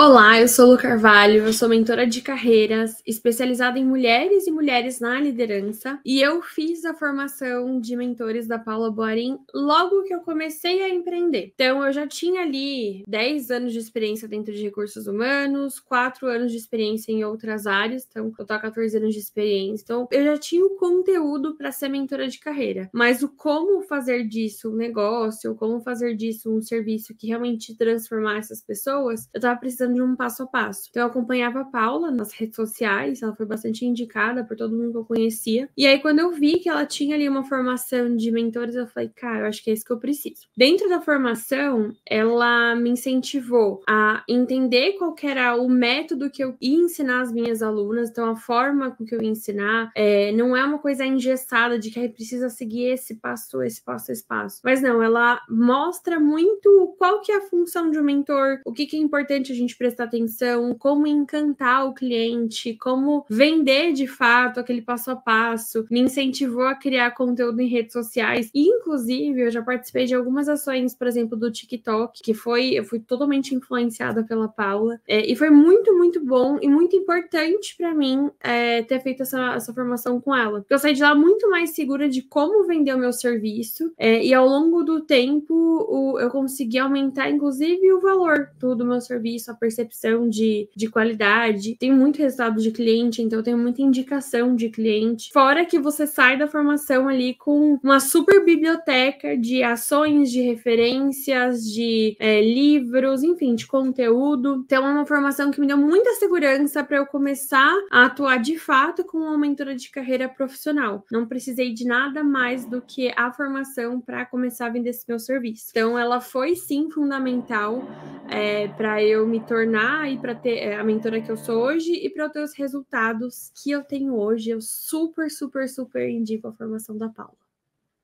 Olá, eu sou Lu Carvalho, eu sou mentora de carreiras, especializada em mulheres e mulheres na liderança, e eu fiz a formação de mentores da Paula Borin logo que eu comecei a empreender. Então, eu já tinha ali 10 anos de experiência dentro de recursos humanos, 4 anos de experiência em outras áreas, então eu tô há 14 anos de experiência. Então, eu já tinha o conteúdo para ser mentora de carreira, mas o como fazer disso um negócio, ou como fazer disso um serviço que realmente transformar essas pessoas, eu tava precisando de um passo a passo. Então eu acompanhava a Paula nas redes sociais, ela foi bastante indicada por todo mundo que eu conhecia. E aí quando eu vi que ela tinha ali uma formação de mentores, eu falei, cara, eu acho que é isso que eu preciso. Dentro da formação, ela me incentivou a entender qual era o método que eu ia ensinar as minhas alunas, então a forma com que eu ia ensinar é, não é uma coisa engessada de que aí precisa seguir esse passo, esse passo, esse passo. Mas não, ela mostra muito qual que é a função de um mentor, o que, que é importante a gente prestar atenção, como encantar o cliente, como vender de fato aquele passo a passo, me incentivou a criar conteúdo em redes sociais. E, inclusive, eu já participei de algumas ações, por exemplo, do TikTok, que foi, eu fui totalmente influenciada pela Paula. É, e foi muito, muito bom e muito importante para mim é, ter feito essa, essa formação com ela. Porque eu saí de lá muito mais segura de como vender o meu serviço. É, e ao longo do tempo, o, eu consegui aumentar, inclusive, o valor do, do meu serviço, percepção de, de qualidade. Tem muito resultado de cliente, então tem muita indicação de cliente. Fora que você sai da formação ali com uma super biblioteca de ações, de referências, de é, livros, enfim, de conteúdo. Então é uma formação que me deu muita segurança para eu começar a atuar de fato como uma mentora de carreira profissional. Não precisei de nada mais do que a formação para começar a vender esse meu serviço. Então ela foi sim fundamental é, para eu me tornar e para ter é, a mentora que eu sou hoje e para eu ter os resultados que eu tenho hoje. Eu super, super, super indico a formação da Paula.